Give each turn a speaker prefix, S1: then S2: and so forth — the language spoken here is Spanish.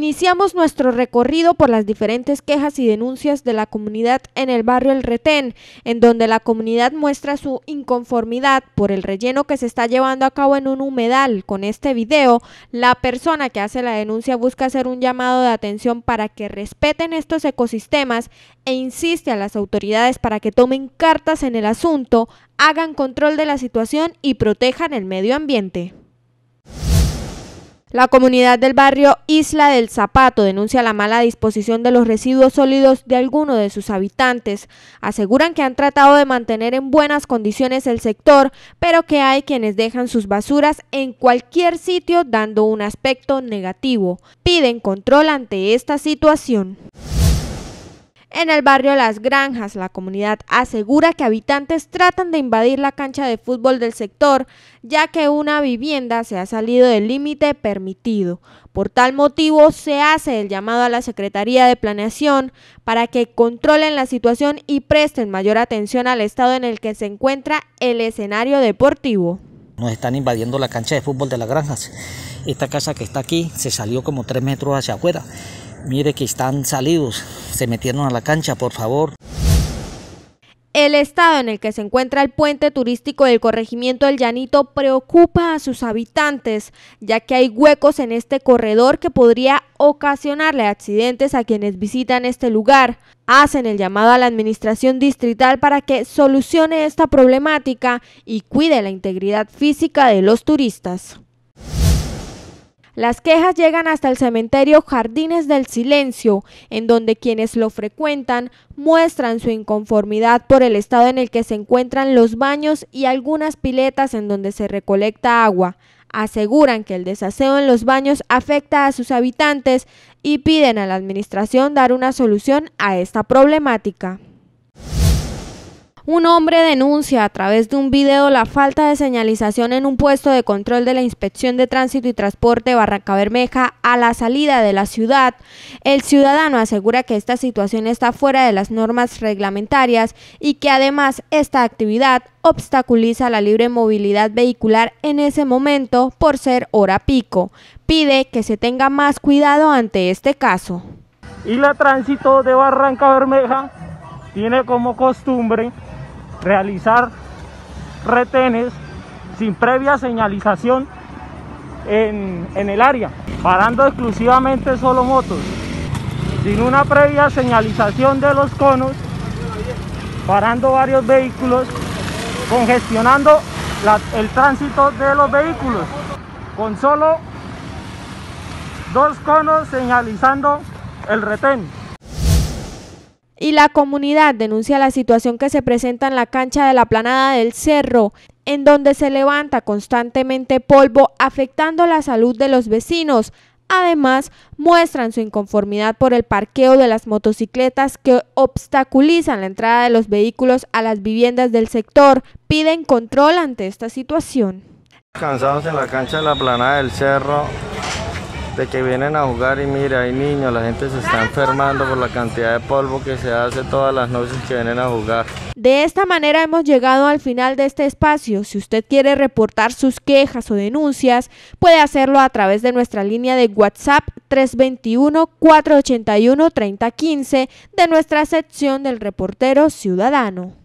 S1: Iniciamos nuestro recorrido por las diferentes quejas y denuncias de la comunidad en el barrio El Retén, en donde la comunidad muestra su inconformidad por el relleno que se está llevando a cabo en un humedal. Con este video, la persona que hace la denuncia busca hacer un llamado de atención para que respeten estos ecosistemas e insiste a las autoridades para que tomen cartas en el asunto, hagan control de la situación y protejan el medio ambiente. La comunidad del barrio Isla del Zapato denuncia la mala disposición de los residuos sólidos de algunos de sus habitantes. Aseguran que han tratado de mantener en buenas condiciones el sector, pero que hay quienes dejan sus basuras en cualquier sitio dando un aspecto negativo. Piden control ante esta situación. En el barrio Las Granjas, la comunidad asegura que habitantes tratan de invadir la cancha de fútbol del sector, ya que una vivienda se ha salido del límite permitido. Por tal motivo, se hace el llamado a la Secretaría de Planeación para que controlen la situación y presten mayor atención al estado en el que se encuentra el escenario deportivo. Nos están invadiendo la cancha de fútbol de las granjas. Esta casa que está aquí se salió como tres metros hacia afuera Mire que están salidos, se metieron a la cancha, por favor. El estado en el que se encuentra el puente turístico del corregimiento del Llanito preocupa a sus habitantes, ya que hay huecos en este corredor que podría ocasionarle accidentes a quienes visitan este lugar. Hacen el llamado a la administración distrital para que solucione esta problemática y cuide la integridad física de los turistas. Las quejas llegan hasta el cementerio Jardines del Silencio, en donde quienes lo frecuentan muestran su inconformidad por el estado en el que se encuentran los baños y algunas piletas en donde se recolecta agua. Aseguran que el desaseo en los baños afecta a sus habitantes y piden a la administración dar una solución a esta problemática. Un hombre denuncia a través de un video la falta de señalización en un puesto de control de la Inspección de Tránsito y Transporte Barranca Bermeja a la salida de la ciudad. El ciudadano asegura que esta situación está fuera de las normas reglamentarias y que además esta actividad obstaculiza la libre movilidad vehicular en ese momento por ser hora pico. Pide que se tenga más cuidado ante este caso.
S2: Y la tránsito de Barranca Bermeja tiene como costumbre realizar retenes sin previa señalización en, el área, parando exclusivamente solo motos, sin una previa señalización de los conos, parando varios vehículos, congestionando el tránsito de los vehículos, con solo dos conos señalizando el retén
S1: y la comunidad denuncia la situación que se presenta en la cancha de la planada del cerro, en donde se levanta constantemente polvo afectando la salud de los vecinos. Además, muestran su inconformidad por el parqueo de las motocicletas que obstaculizan la entrada de los vehículos a las viviendas del sector. Piden control ante esta situación.
S2: Cansados en la cancha de la planada del cerro, que vienen a jugar y mira, hay niños, la gente se está enfermando por la cantidad de polvo que se hace todas las noches que vienen a jugar.
S1: De esta manera hemos llegado al final de este espacio. Si usted quiere reportar sus quejas o denuncias, puede hacerlo a través de nuestra línea de WhatsApp 321-481-3015 de nuestra sección del reportero ciudadano.